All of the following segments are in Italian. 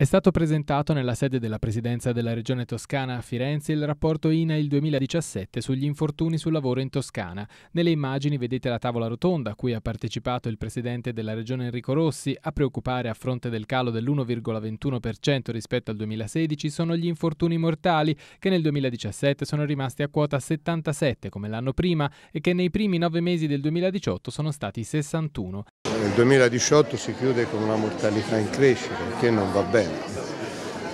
È stato presentato nella sede della Presidenza della Regione Toscana a Firenze il rapporto INAIL 2017 sugli infortuni sul lavoro in Toscana. Nelle immagini vedete la tavola rotonda a cui ha partecipato il Presidente della Regione Enrico Rossi. A preoccupare a fronte del calo dell'1,21% rispetto al 2016 sono gli infortuni mortali che nel 2017 sono rimasti a quota 77 come l'anno prima e che nei primi nove mesi del 2018 sono stati 61. 2018 si chiude con una mortalità in crescita, che non va bene.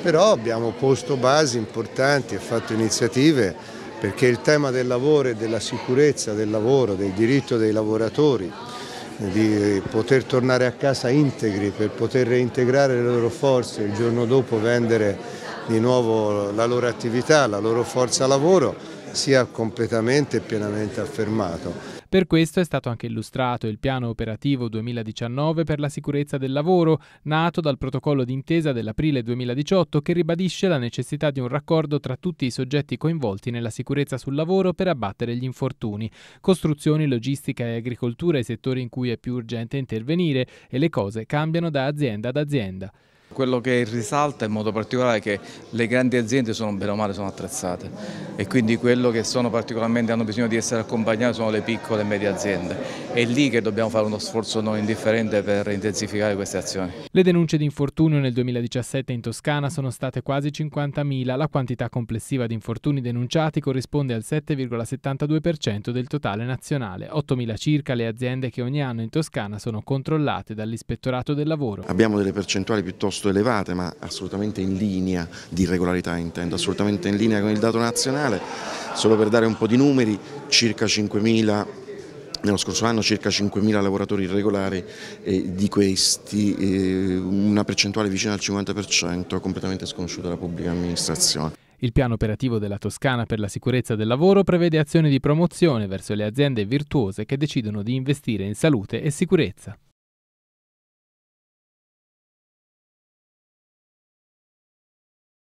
Però abbiamo posto basi importanti e fatto iniziative perché il tema del lavoro e della sicurezza del lavoro, del diritto dei lavoratori, di poter tornare a casa integri per poter reintegrare le loro forze e il giorno dopo vendere di nuovo la loro attività, la loro forza lavoro, sia completamente e pienamente affermato. Per questo è stato anche illustrato il piano operativo 2019 per la sicurezza del lavoro, nato dal protocollo d'intesa dell'aprile 2018 che ribadisce la necessità di un raccordo tra tutti i soggetti coinvolti nella sicurezza sul lavoro per abbattere gli infortuni, costruzioni, logistica e agricoltura i settori in cui è più urgente intervenire e le cose cambiano da azienda ad azienda. Quello che risalta in modo particolare è che le grandi aziende sono bene o male sono attrezzate e quindi quello che sono particolarmente hanno bisogno di essere accompagnate sono le piccole e medie aziende. È lì che dobbiamo fare uno sforzo non indifferente per intensificare queste azioni. Le denunce di infortunio nel 2017 in Toscana sono state quasi 50.000, la quantità complessiva di infortuni denunciati corrisponde al 7,72% del totale nazionale, 8.000 circa le aziende che ogni anno in Toscana sono controllate dall'Ispettorato del Lavoro. Abbiamo delle percentuali piuttosto piuttosto elevate ma assolutamente in linea di regolarità intendo, assolutamente in linea con il dato nazionale, solo per dare un po' di numeri, circa 5.000 nello scorso anno circa 5.000 lavoratori irregolari e di questi eh, una percentuale vicina al 50% completamente sconosciuta dalla pubblica amministrazione. Il piano operativo della Toscana per la sicurezza del lavoro prevede azioni di promozione verso le aziende virtuose che decidono di investire in salute e sicurezza.